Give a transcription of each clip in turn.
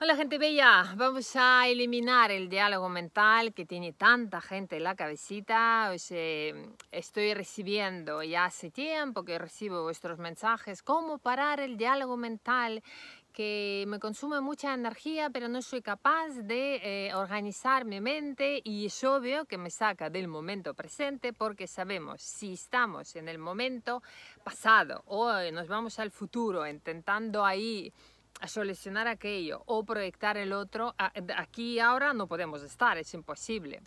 Hola gente bella, vamos a eliminar el diálogo mental que tiene tanta gente en la cabecita. estoy recibiendo ya hace tiempo que recibo vuestros mensajes, cómo parar el diálogo mental que me consume mucha energía, pero no soy capaz de eh, organizar mi mente y es obvio que me saca del momento presente porque sabemos si estamos en el momento pasado o eh, nos vamos al futuro intentando ahí a solucionar aquello o proyectar el otro, aquí y ahora no podemos estar, es imposible.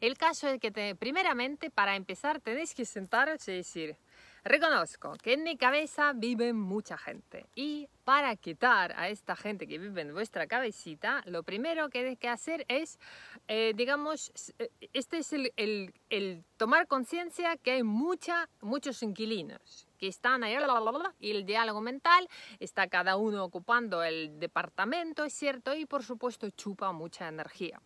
El caso es que primeramente para empezar tenéis que sentaros y decir, reconozco que en mi cabeza vive mucha gente y para quitar a esta gente que vive en vuestra cabecita, lo primero que hay que hacer es, eh, digamos, eh, este es el, el tomar conciencia que hay mucha, muchos inquilinos que están ahí, y el diálogo mental, está cada uno ocupando el departamento, es cierto, y por supuesto chupa mucha energía.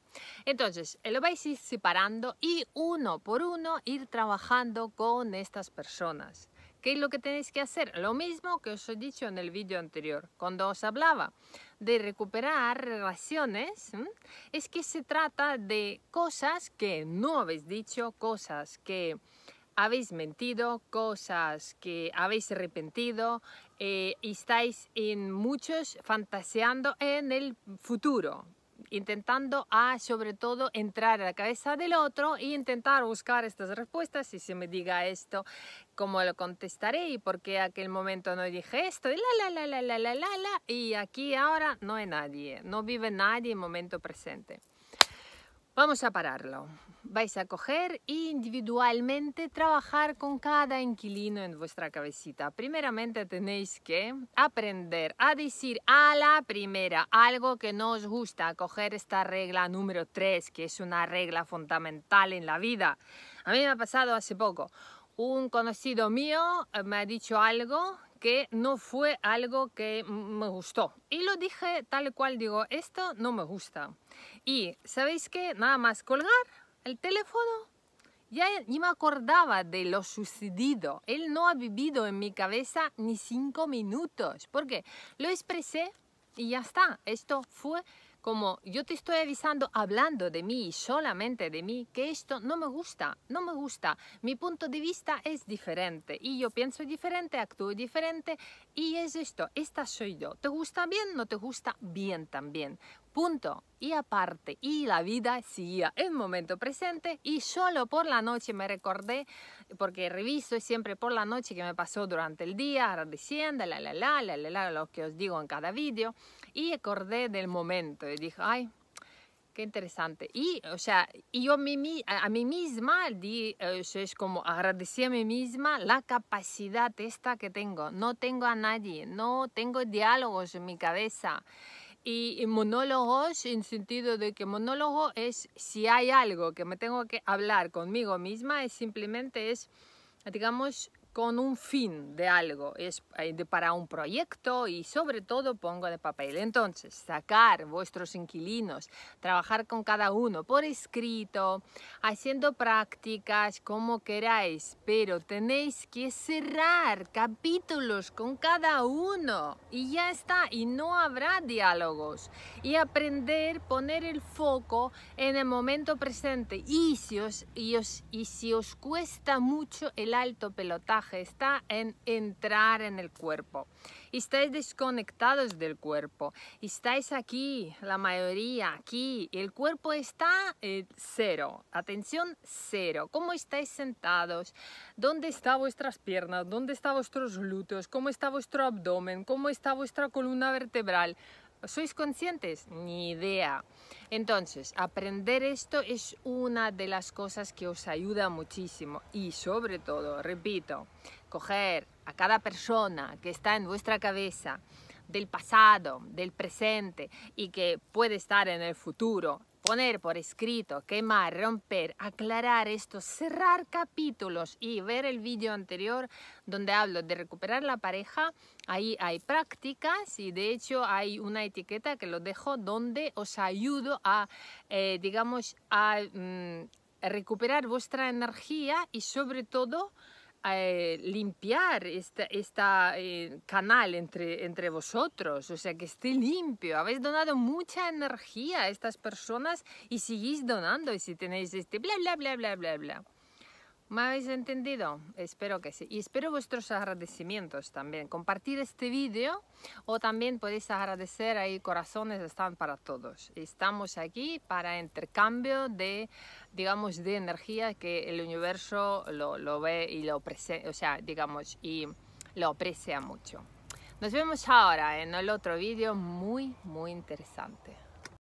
Entonces, lo vais a ir separando y uno por uno ir trabajando con estas personas. ¿Qué es lo que tenéis que hacer? Lo mismo que os he dicho en el vídeo anterior, cuando os hablaba de recuperar relaciones, es que se trata de cosas que no habéis dicho, cosas que habéis mentido, cosas que habéis arrepentido eh, y estáis en muchos fantaseando en el futuro, intentando a ah, sobre todo entrar a la cabeza del otro e intentar buscar estas respuestas y si me diga esto cómo lo contestaré y por qué aquel momento no dije esto y la la la la la la la y aquí ahora no hay nadie no vive nadie en momento presente Vamos a pararlo. Vais a coger e individualmente trabajar con cada inquilino en vuestra cabecita. Primeramente tenéis que aprender a decir a la primera algo que no os gusta, coger esta regla número 3, que es una regla fundamental en la vida. A mí me ha pasado hace poco. Un conocido mío me ha dicho algo que no fue algo que me gustó. Y lo dije tal cual, digo, esto no me gusta. Y sabéis que nada más colgar el teléfono, ya ni me acordaba de lo sucedido. Él no ha vivido en mi cabeza ni cinco minutos, porque lo expresé y ya está. Esto fue como yo te estoy avisando hablando de mí y solamente de mí, que esto no me gusta, no me gusta, mi punto de vista es diferente y yo pienso diferente, actúo diferente y es esto, esta soy yo, te gusta bien, no te gusta bien también, punto. Y aparte, y la vida seguía en momento presente y solo por la noche me recordé porque reviso siempre por la noche que me pasó durante el día, agradeciendo, la la la, la la lo que os digo en cada vídeo, y acordé del momento y dije, ay, qué interesante. Y, o sea, yo a mí misma, di, eh, es como agradecí a mí misma la capacidad esta que tengo. No tengo a nadie, no tengo diálogos en mi cabeza y monólogos en sentido de que monólogo es si hay algo que me tengo que hablar conmigo misma, es simplemente es, digamos, con un fin de algo, es eh, para un proyecto y sobre todo pongo de papel. Entonces, sacar vuestros inquilinos, trabajar con cada uno por escrito, haciendo prácticas como queráis, pero tenéis que cerrar capítulos con cada uno y ya está, y no habrá diálogos. Y aprender, poner el foco en el momento presente. Y si os, y os, y si os cuesta mucho el alto pelotaje, está en entrar en el cuerpo. Estáis desconectados del cuerpo. Estáis aquí, la mayoría aquí. El cuerpo está eh, cero. Atención, cero. ¿Cómo estáis sentados? ¿Dónde están vuestras piernas? ¿Dónde están vuestros glúteos? ¿Cómo está vuestro abdomen? ¿Cómo está vuestra columna vertebral? ¿Sois conscientes? Ni idea. Entonces, aprender esto es una de las cosas que os ayuda muchísimo y sobre todo, repito, coger a cada persona que está en vuestra cabeza del pasado, del presente y que puede estar en el futuro poner por escrito, quemar, romper, aclarar esto, cerrar capítulos y ver el vídeo anterior donde hablo de recuperar la pareja, ahí hay prácticas y de hecho hay una etiqueta que lo dejo donde os ayudo a, eh, digamos, a mm, recuperar vuestra energía y sobre todo eh, limpiar este, canal entre, entre vosotros, o sea, que esté limpio. Habéis donado mucha energía a estas personas y seguís donando y si tenéis este bla, bla, bla, bla, bla, bla. ¿Me habéis entendido? Espero que sí. Y espero vuestros agradecimientos también. Compartir este vídeo o también podéis agradecer ahí. Corazones están para todos. Estamos aquí para intercambio de, digamos, de energía que el universo lo, ve y lo o sea, digamos, y lo aprecia mucho. Nos vemos ahora en el otro vídeo muy, muy interesante.